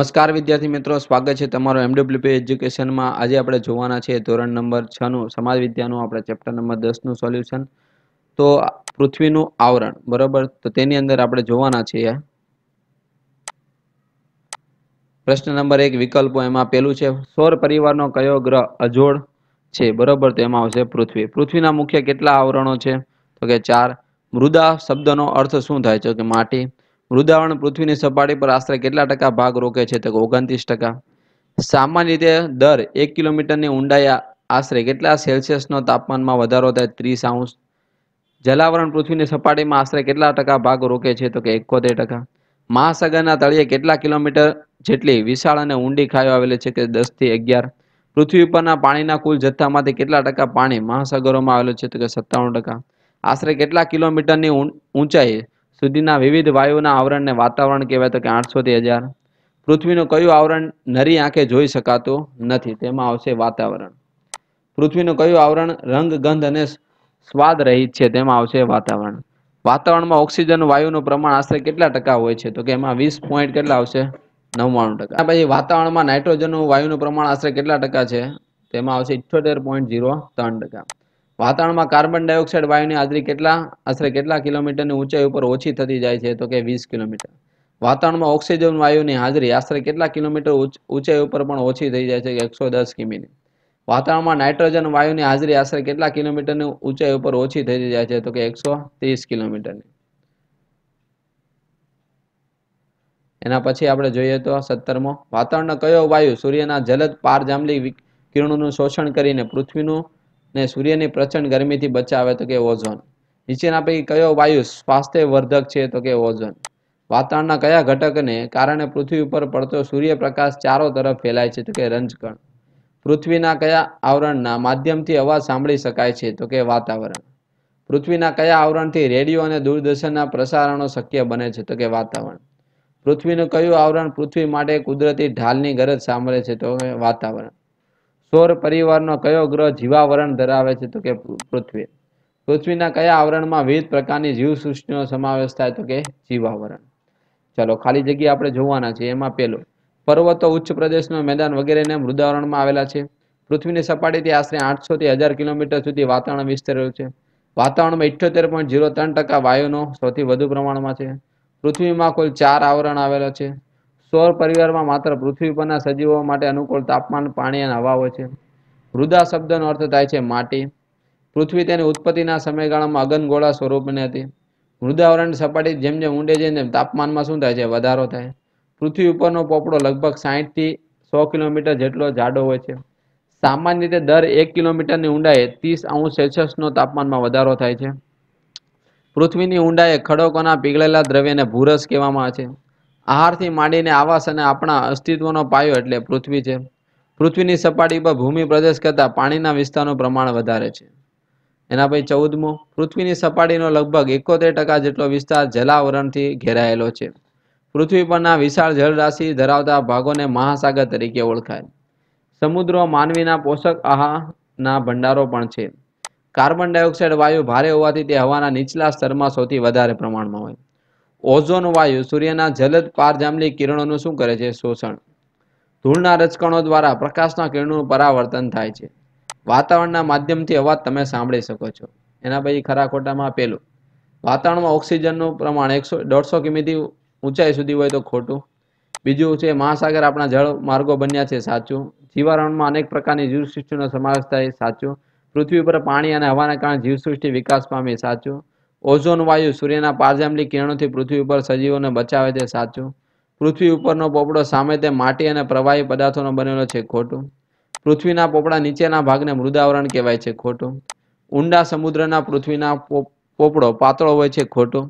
નમસ્કાર વિદ્યાર્થી મિત્રો સ્વાગત છે તમારો એમડબ્લ્યુપી એજ્યુકેશનમાં આજે આપણે જોવાના છે ધોરણ નંબર છનું સમાજ વિદ્યાનું આપણે ચેપ્ટર નંબર દસનું સોલ્યુશન તો પૃથ્વીનું આવરણ બરોબર તો તેની અંદર આપણે જોવાના છીએ પ્રશ્ન નંબર એક વિકલ્પો એમાં પેલું છે સૌર પરિવારનો કયો ગ્રહ અજોડ છે બરોબર તો એમાં આવશે પૃથ્વી પૃથ્વીના મુખ્ય કેટલા આવરણો છે તો કે ચાર મૃદા શબ્દનો અર્થ શું થાય છે કે માટી મૃદાવરણ પૃથ્વીની સપાટી પર આશરે કેટલા ટકા ભાગ રોકે છે તો ઓગણત્રીસ ટકા સામાન્ય રીતે દર એક કિલોમીટરની ઊંડાઈ આશરે કેટલા સેલ્સિયસનો તાપમાનમાં વધારો થાય ત્રીસ આઉન્સ જલાવરણ પૃથ્વીની સપાટીમાં આશરે કેટલા ટકા ભાગ રોકે છે તો કે એકોતેર ટકા મહાસાગરના તળિયે કેટલા કિલોમીટર જેટલી વિશાળ અને ઊંડી ખાઈઓ આવેલી છે કે દસથી અગિયાર પૃથ્વી પરના પાણીના કુલ જથ્થામાંથી કેટલા ટકા પાણી મહાસાગરોમાં આવેલું છે તો કે સત્તાવન ટકા આશરે કેટલા કિલોમીટરની ઊંચાઈ સુધીના વિવિધ વાયુના આવરણને વાતાવરણ કહેવાય તો કે આઠસો થી હજાર પૃથ્વીનું કયું આવરણ નરી આંખે જોઈ શકાતું નથી તેમાં આવશે વાતાવરણ પૃથ્વીનું કયું આવરણ રંગ ગંધ અને સ્વાદ રહિત છે તેમાં આવશે વાતાવરણ વાતાવરણમાં ઓક્સિજન વાયુનું પ્રમાણ આશરે કેટલા ટકા હોય છે તો કે એમાં વીસ પોઈન્ટ કેટલા આવશે નવ્વાણું ટકા પછી વાતાવરણમાં નાઇટ્રોજનનું વાયુનું પ્રમાણ આશરે કેટલા ટકા છે તેમાં આવશે ઇઠ્યોતેર પોઈન્ટ ઝીરો ત્રણ ટકા વાતાવરણમાં કાર્બન ડાયોક્સાઇડ વાયુની હાજરી કેટલા આશરે કેટલા કિલોમીટરની ઊંચાઈ ઉપર ઓછી થતી જાય છે તો કે વીસ કિલોમીટર વાતાવરણમાં ઓક્સિજન વાયુની હાજરી આશરે કેટલા કિલોમીટર ઊંચાઈ ઉપર પણ ઓછી થઈ જાય છે કે એકસો દસ કિમીની વાતાવરણમાં નાઇટ્રોજન વાયુની હાજરી આશરે કેટલા કિલોમીટરની ઊંચાઈ ઉપર ઓછી થઈ જાય છે તો કે એકસો ત્રીસ કિલોમીટરની એના પછી આપણે જોઈએ તો સત્તરમો વાતાવરણનો કયો વાયુ સૂર્યના જલદ પાર પારજામલી કિરણોનું શોષણ કરીને પૃથ્વીનું ને સૂર્યની પ્રચંડ ગરમીથી બચાવે તો કે ઓઝોન નીચેના પૈકી કયો વાયુ સ્વાસ્થ્યવર્ધક છે તો કે ઓઝોન વાતાવરણના કયા ઘટકને કારણે પૃથ્વી ઉપર પડતો સૂર્યપ્રકાશ ચારો તરફ ફેલાય છે તો કે રંજકણ પૃથ્વીના કયા આવરણના માધ્યમથી અવાજ સાંભળી શકાય છે તો કે વાતાવરણ પૃથ્વીના કયા આવરણથી રેડિયો અને દૂરદર્શનના પ્રસારણો શક્ય બને છે તો કે વાતાવરણ પૃથ્વીનું કયું આવરણ પૃથ્વી માટે કુદરતી ઢાલની ગરજ સાંભળે છે તો કે વાતાવરણ સૌર પરિવારનો કયો ગ્રહ જીવાવરણ ધરાવે છે તો કે પૃથ્વી પૃથ્વીના કયા આવરણમાં વિવિધ પ્રકારની જીવસૃષ્ટિનો સમાવેશ થાય તો કે જીવાવરણ ચલો ખાલી જગ્યા આપણે જોવાના છે એમાં પેલો પર્વતો ઉચ્ચ પ્રદેશનો મેદાન વગેરેને મૃદાવરણમાં આવેલા છે પૃથ્વીની સપાટીથી આશરે આઠસો થી હજાર કિલોમીટર સુધી વાતાવરણ વિસ્તરેલું છે વાતાવરણમાં ઇઠ્યોતેર પોઈન્ટ જીરો ત્રણ ટકા વાયુનો સૌથી વધુ પ્રમાણમાં છે પૃથ્વીમાં કુલ ચાર આવરણ આવેલા છે સૌર પરિવારમાં માત્ર પૃથ્વી પરના સજીવો માટે અનુકૂળ તાપમાન પાણી અને હવા હોય છે મૃદા શબ્દનો અર્થ થાય છે માટી પૃથ્વી તેની ઉત્પત્તિના સમયગાળામાં અગનગોળા સ્વરૂપની હતી મૃદાવરણ સપાટી જેમ જેમ ઊંડે જઈને તાપમાનમાં શું થાય છે વધારો થાય પૃથ્વી ઉપરનો પોપડો લગભગ સાહીઠથી સો કિલોમીટર જેટલો જાડો હોય છે સામાન્ય રીતે દર એક કિલોમીટરની ઊંડાઈએ ત્રીસ અંશ સેલ્સિયસનો તાપમાનમાં વધારો થાય છે પૃથ્વીની ઊંડાઈએ ખડકોના પીગળેલા દ્રવ્યને ભૂરસ કહેવામાં આવે છે આહારથી માંડીને આવાસ અને આપણા અસ્તિત્વનો પાયો એટલે પૃથ્વી છે પૃથ્વીની સપાટી પર ભૂમિ પ્રદેશ કરતાં પાણીના વિસ્તારનું પ્રમાણ વધારે છે એના પછી ચૌદમો પૃથ્વીની સપાટીનો લગભગ એકોતેર ટકા જેટલો વિસ્તાર જલાવરણથી ઘેરાયેલો છે પૃથ્વી પરના વિશાળ જળરાશિ ધરાવતા ભાગોને મહાસાગર તરીકે ઓળખાય સમુદ્રો માનવીના પોષક આહારના ભંડારો પણ છે કાર્બન ડાયોક્સાઇડ વાયુ ભારે હોવાથી તે હવાના નીચલા સ્તરમાં સૌથી વધારે પ્રમાણમાં હોય ઓઝોન વાયુ સૂર્યના જલદ પારજામલી કિરણોનું શું કરે છે શોષણ ધૂળના રચકણો દ્વારા પ્રકાશના કિરણોનું પરાવર્તન થાય છે વાતાવરણના માધ્યમથી અવાજ તમે સાંભળી શકો છો એના પછી ખરા ખોટામાં પેલું વાતાવરણમાં ઓક્સિજનનું પ્રમાણ એકસો દોઢસો કિમીથી ઊંચાઈ સુધી હોય તો ખોટું બીજું છે મહાસાગર આપણા જળ માર્ગો બન્યા છે સાચું જીવારણમાં અનેક પ્રકારની જીવસૃષ્ટિનો સમાવેશ થાય સાચું પૃથ્વી પર પાણી અને હવાના કારણે જીવસૃષ્ટિ વિકાસ પામે સાચું ઓઝોન વાયુ સૂર્યના પારજામલી કિરણોથી પૃથ્વી ઉપર સજીવોને બચાવે છે સાચું પૃથ્વી ઉપરનો પોપડો સામે તે માટી અને પ્રવાહી પદાર્થોનો બનેલો છે ખોટું પૃથ્વીના પોપડા નીચેના ભાગને મૃદાવરણ કહેવાય છે ખોટું ઊંડા સમુદ્રના પૃથ્વીના પોપડો પાતળો હોય છે ખોટું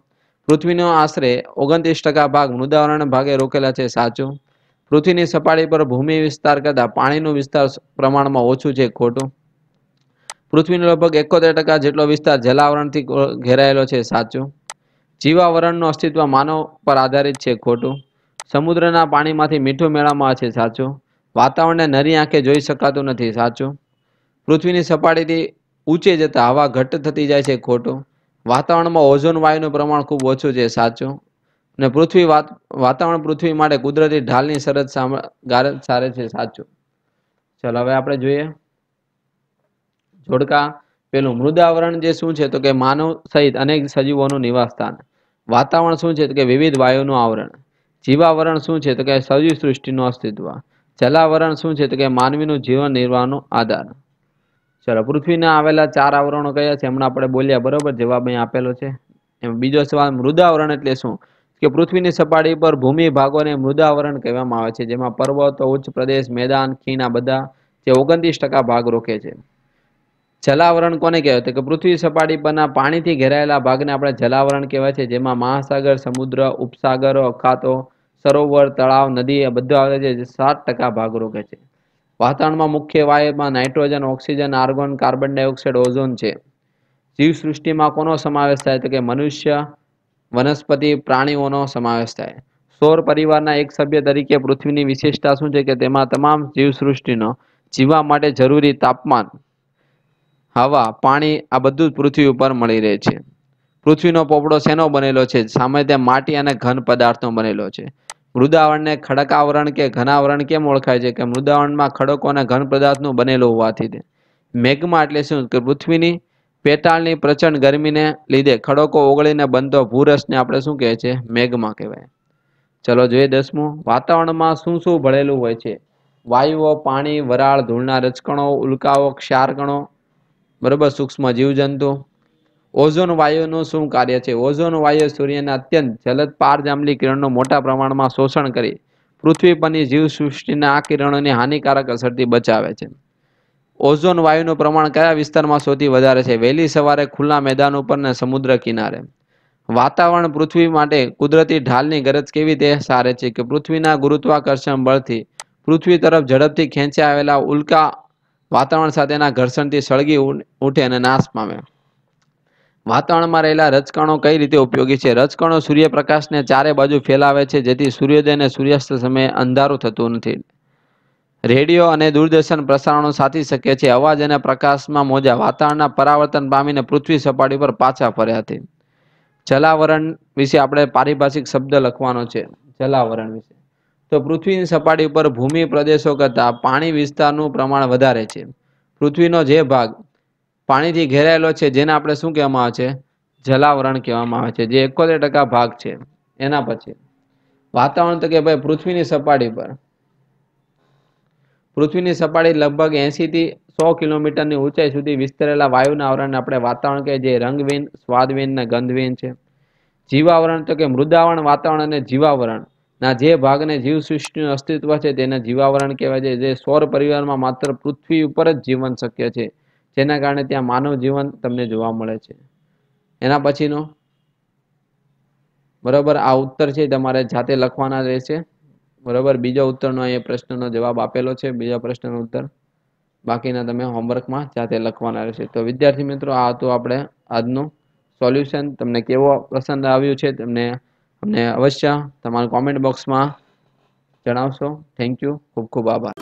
પૃથ્વીનો આશરે ઓગણત્રીસ ટકા ભાગ મૃદાવરણ ભાગે રોકેલા છે સાચું પૃથ્વીની સપાટી પર ભૂમિ વિસ્તાર કરતાં પાણીનું વિસ્તાર પ્રમાણમાં ઓછું છે ખોટું પૃથ્વીનો લગભગ એકોતેર ટકા જેટલો વિસ્તાર જલાવરણથી ઘેરાયેલો છે સાચું જીવાવરણનું અસ્તિત્વ માનવ પર આધારિત છે ખોટું સમુદ્રના પાણીમાંથી મીઠું મેળવવામાં છે સાચું વાતાવરણને નરી આંખે જોઈ શકાતું નથી સાચું પૃથ્વીની સપાટીથી ઊંચે જતાં હવા ઘટ્ટ થતી જાય છે ખોટું વાતાવરણમાં ઓઝોન વાયુનું પ્રમાણ ખૂબ ઓછું છે સાચું અને પૃથ્વી વાતાવરણ પૃથ્વી માટે કુદરતી ઢાલની શરત સામે સારે છે સાચું ચલો હવે આપણે જોઈએ ધોળકા પેલું મૃદાવરણ જે શું છે તો કે માનવ સહિત અનેક સજીવોનું નિવાસસ્થાન વાતાવરણ શું છે તો કે વિવિધ વાયુનું આવરણ જીવાવરણ શું છે તો કે સજીવ સૃષ્ટિનું અસ્તિત્વ જલાવરણ શું છે તો કે માનવીનું જીવન નિર્વાહનો આધાર ચલો પૃથ્વીના આવેલા ચાર આવરણો કયા છે હમણાં આપણે બોલ્યા બરોબર જવાબ અહીં આપેલો છે એમ બીજો સવાલ મૃદાવરણ એટલે શું કે પૃથ્વીની સપાટી પર ભૂમિ ભાગોને મૃદાવરણ કહેવામાં આવે છે જેમાં પર્વતો ઉચ્ચ પ્રદેશ મેદાન ખીણા બધા જે ઓગણત્રીસ ટકા ભાગ રોકે છે જલાવરણ કોને કહેવાય તો કે પૃથ્વી સપાટી પરના પાણીથી ઘેરાયેલા ભાગને આપણે જલાવરણ કહેવાય છે જેમાં મહાસાગર સમુદ્ર ઉપસાગરો અખાતો સરોવર તળાવ નદી આ બધું આવે છે જે સાત ટકા ભાગ રોકે છે વાતાવરણમાં મુખ્ય વાયુમાં nitrogen oxygen argon carbon dioxide ozone છે જીવસૃષ્ટિમાં કોનો સમાવેશ થાય તો કે મનુષ્ય વનસ્પતિ પ્રાણીઓનો સમાવેશ થાય સૌર પરિવારના એક સભ્ય તરીકે પૃથ્વીની વિશેષતા શું છે કે તેમાં તમામ જીવસૃષ્ટિનો જીવવા માટે જરૂરી તાપમાન હવા પાણી આ બધું જ પૃથ્વી ઉપર મળી રહે છે પૃથ્વીનો પોપડો શેનો બનેલો છે સામે તે માટી અને ઘન પદાર્થનો બનેલો છે મૃદાવરણને ખડકાવરણ કે ઘનાવરણ કેમ ઓળખાય છે કે મૃદાવરણમાં ખડકો અને ઘન પદાર્થનું બનેલું હોવાથી તે મેઘમાં એટલે શું કે પૃથ્વીની પેટાળની પ્રચંડ ગરમીને લીધે ખડકો ઓગળીને બનતો ભૂરસને આપણે શું કહે છે મેઘમાં કહેવાય ચલો જોઈએ દસમું વાતાવરણમાં શું શું ભળેલું હોય છે વાયુઓ પાણી વરાળ ધૂળના રચકણો ઉલ્કાઓ ક્ષારકણો બરાબર સૂક્ષ્મ જીવજંતુ ઓઝોન વાયુનું શું કાર્ય છે ઓઝોન વાયુ સૂર્યના અત્યંત જલદ પારજાંબલી કિરણનું મોટા પ્રમાણમાં શોષણ કરી પૃથ્વી પરની જીવસૃષ્ટિના આ કિરણોની હાનિકારક અસરથી બચાવે છે ઓઝોન વાયુનું પ્રમાણ કયા વિસ્તારમાં સૌથી વધારે છે વહેલી સવારે ખુલ્લા મેદાન ઉપર ને સમુદ્ર કિનારે વાતાવરણ પૃથ્વી માટે કુદરતી ઢાલની ગરજ કેવી રીતે સારે છે કે પૃથ્વીના ગુરુત્વાકર્ષણ બળથી પૃથ્વી તરફ ઝડપથી ખેંચ્યા આવેલા ઉલ્કા વાતાવરણ સાથેના ઘર્ષણથી સળગી ઉઠે અને નાશ પામે વાતાવરણમાં રહેલા રજકણો કઈ રીતે ઉપયોગી છે રજકણો સૂર્યપ્રકાશને ચારે બાજુ ફેલાવે છે જેથી સૂર્યોદય અને સૂર્યાસ્ત સમયે અંધારું થતું નથી રેડિયો અને દૂરદર્શન પ્રસારણો સાથી શકે છે અવાજ અને પ્રકાશમાં મોજા વાતાવરણના પરાવર્તન પામીને પૃથ્વી સપાટી પર પાછા ફર્યા હતી જલાવરણ વિશે આપણે પારિભાષિક શબ્દ લખવાનો છે જલાવરણ વિશે તો પૃથ્વીની સપાટી ઉપર ભૂમિ પ્રદેશો કરતાં પાણી વિસ્તારનું પ્રમાણ વધારે છે પૃથ્વીનો જે ભાગ પાણીથી ઘેરાયેલો છે જેને આપણે શું કહેવામાં આવે છે જલાવરણ કહેવામાં આવે છે જે એકોતેર ટકા ભાગ છે એના પછી વાતાવરણ તો કે ભાઈ પૃથ્વીની સપાટી પર પૃથ્વીની સપાટી લગભગ એંશીથી સો કિલોમીટરની ઊંચાઈ સુધી વિસ્તરેલા વાયુના આવરણને આપણે વાતાવરણ કહે જે રંગવીન સ્વાદવીન ને ગંધવીન છે જીવાવરણ તો કે મૃદાવરણ વાતાવરણ અને જીવાવરણ ના જે ભાગને જીવ સૃષ્ટિનું અસ્તિત્વ છે તેને જીવાવરણ કહેવાય છે જે સૌર પરિવારમાં માત્ર પૃથ્વી ઉપર જ જીવન શક્ય છે જેના કારણે ત્યાં માનવ જીવન તમને જોવા મળે છે એના પછીનો બરાબર આ ઉત્તર છે તમારે જાતે લખવાના રહેશે બરાબર બીજા ઉત્તરનો અહીંયા પ્રશ્નનો જવાબ આપેલો છે બીજા પ્રશ્નનો ઉત્તર બાકીના તમે હોમવર્કમાં જાતે લખવાના રહેશે તો વિદ્યાર્થી મિત્રો આ હતું આપણે આજનું સોલ્યુશન તમને કેવો પસંદ આવ્યું છે તમને અમને અવશ્ય તમારા કોમેન્ટ બોક્સમાં જણાવશો થેન્ક યુ ખૂબ ખૂબ આભાર